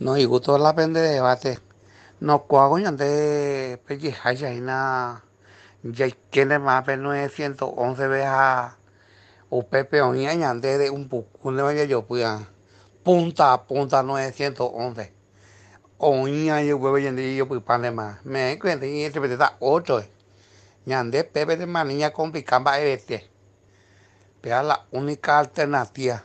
No, y gusto la pende de debate. No, Nos coaguñan de pellejaya pues, y nada. Ya tiene más de 911 veces a pepe, Oñañan de un pucún de Valle Yopuya. Pues, punta a punta 911. Oña yo huevo y en yo pues, pues pan de más. Me encuentro y este petita Ñande eh. Pepe de manía con picamba este. Pero la única alternativa.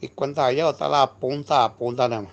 y cuenta allá otra está la punta a punta nada